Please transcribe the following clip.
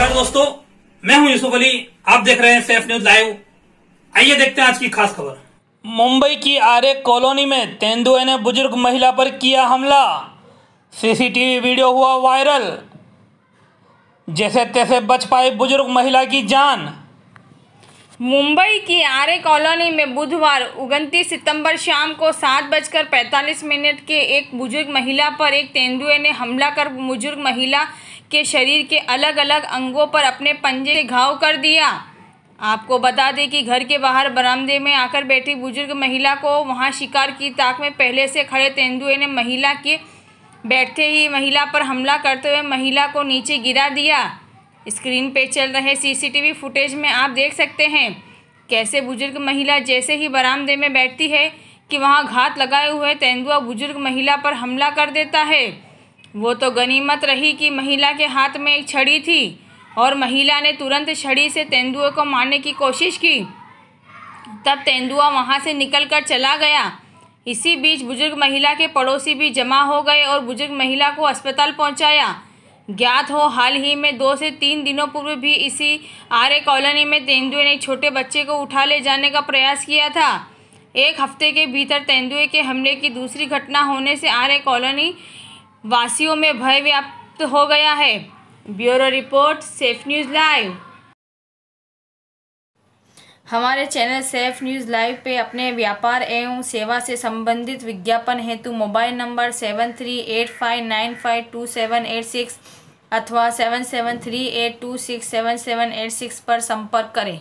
नमस्कार दोस्तों मैं हूं यूसुफ अली आप देख रहे हैं सेफ न्यूज लाइव आइए देखते हैं आज की खास खबर मुंबई की आर्य कॉलोनी में तेंदुए ने बुजुर्ग महिला पर किया हमला सीसीटीवी वीडियो हुआ वायरल जैसे तैसे बच पाई बुजुर्ग महिला की जान मुंबई की आर्य कॉलोनी में बुधवार उनतीस सितंबर शाम को सात बजकर पैंतालीस मिनट के एक बुजुर्ग महिला पर एक तेंदुए ने हमला कर बुजुर्ग महिला के शरीर के अलग अलग अंगों पर अपने पंजे से घाव कर दिया आपको बता दें कि घर के बाहर बरामदे में आकर बैठी बुजुर्ग महिला को वहां शिकार की ताक में पहले से खड़े तेंदुए ने महिला के बैठते ही महिला पर हमला करते हुए महिला को नीचे गिरा दिया स्क्रीन पे चल रहे सीसीटीवी फुटेज में आप देख सकते हैं कैसे बुजुर्ग महिला जैसे ही बरामदे में बैठती है कि वहाँ घात लगाए हुए तेंदुआ बुजुर्ग महिला पर हमला कर देता है वो तो गनीमत रही कि महिला के हाथ में एक छड़ी थी और महिला ने तुरंत छड़ी से तेंदुए को मारने की कोशिश की तब तेंदुआ वहाँ से निकल चला गया इसी बीच बुजुर्ग महिला के पड़ोसी भी जमा हो गए और बुजुर्ग महिला को अस्पताल पहुँचाया ज्ञात हो हाल ही में दो से तीन दिनों पूर्व भी इसी आर्य कॉलोनी में तेंदुए ने छोटे बच्चे को उठा ले जाने का प्रयास किया था एक हफ्ते के भीतर तेंदुए के हमले की दूसरी घटना होने से आर्य कॉलोनी वासियों में भय व्याप्त हो गया है bureau report Safe News Live हमारे चैनल सेफ न्यूज़ लाइव पे अपने व्यापार एवं सेवा से संबंधित विज्ञापन हेतु mobile number seven three eight five nine five two seven eight six अथवा seven seven three eight two six seven seven eight six पर संपर्क करें